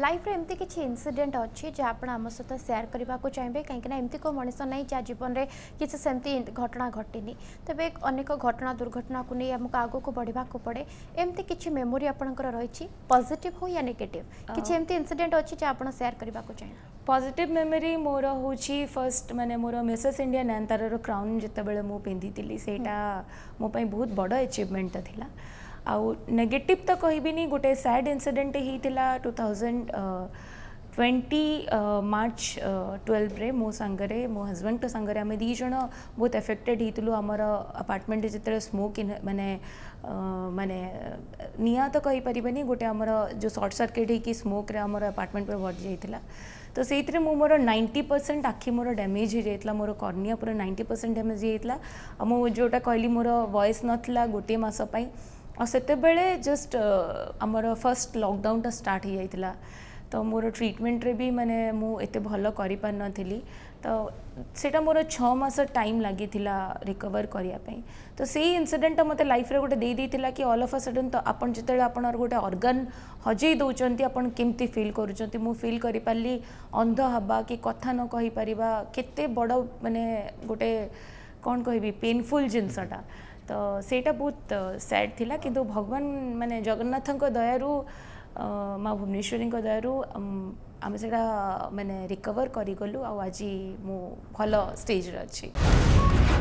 life M किसी incident अच्छे जहाँ आम सहित सेयार करने को चाहिए कहीं एमती कोई मनुष्य नहीं जहाँ जीवन में किसी सेमती घटना घटी तेज अनेक घटना दुर्घटना को नहीं आमको आगे बढ़ाक पड़े एमती किसी मेमोरी आपंकर रही पजिट हो या नेगेट किसी एमती इनसीडेट अच्छी जहाँ आप सेयार करने को चाहिए पजिट मेमोरी मोर हूँ फर्स्ट मैंने मोर मिसेस इंडिया नैनतार क्राउन जिते मुझे पिंधि से बहुत बड़ एचिवमेंट थी आउ नेगेटिव तो कहबिनि गोटे सैड इनसीडेट ही two thousand twenty March twelve ट्वेल्व्रे मो सांगे मो हजबैंड सांगे आम दीज बहुत एफेक्टेड होती आमर आपार्टमेंट जिते स्मोक मानने मानने निहा तो नहीं गोटे आमर जो सर्ट सर्किट हो स्मोक आम आपार्टमेंट पर भट जाइला तो से मोर नाइंटी परसेंट आखि मोर डैमेज हो जाता मोर कर्णिया पूरा नाइंटी परसेंट डैमेज होता मुझे जोटा कहली मोर वयस नाला गोटे मसपाई ଆଉ ସେତେବେଳେ ଜଷ୍ଟ ଆମର ଫାର୍ଷ୍ଟ ଲକଡାଉନଟା ଷ୍ଟାର୍ଟ ହେଇଯାଇଥିଲା ତ ମୋର ଟ୍ରିଟମେଣ୍ଟରେ ବି ମାନେ ମୁଁ ଏତେ ଭଲ କରିପାରିନଥିଲି ତ ସେଇଟା ମୋର ଛଅ ମାସ ଟାଇମ୍ ଲାଗିଥିଲା ରିକଭର କରିବା ପାଇଁ ତ ସେଇ ଇନସିଡେଣ୍ଟଟା ମୋତେ ଲାଇଫ୍ରେ ଗୋଟେ ଦେଇଦେଇଥିଲା କି ଅଲ୍ ଅଫ୍ ଅ ସଡନ୍ ତ ଆପଣ ଯେତେବେଳେ ଆପଣଙ୍କର ଗୋଟେ ଅର୍ଗାନ୍ ହଜେଇ ଦେଉଛନ୍ତି ଆପଣ କେମିତି ଫିଲ୍ କରୁଛନ୍ତି ମୁଁ ଫିଲ୍ କରିପାରିଲି ଅନ୍ଧ ହେବା କି କଥା ନ କହିପାରିବା କେତେ ବଡ଼ ମାନେ ଗୋଟେ କ'ଣ କହିବି ପେନଫୁଲ୍ ଜିନିଷଟା ତ ସେଇଟା ବହୁତ ସ୍ୟାଡ଼୍ ଥିଲା କିନ୍ତୁ ଭଗବାନ ମାନେ ଜଗନ୍ନାଥଙ୍କ ଦୟାରୁ ମା ଭୁବନେଶ୍ୱରୀଙ୍କ ଦୟାରୁ ଆମେ ସେଇଟା ମାନେ ରିକଭର କରିଗଲୁ ଆଉ ଆଜି ମୁଁ ଭଲ ଷ୍ଟେଜ୍ରେ ଅଛି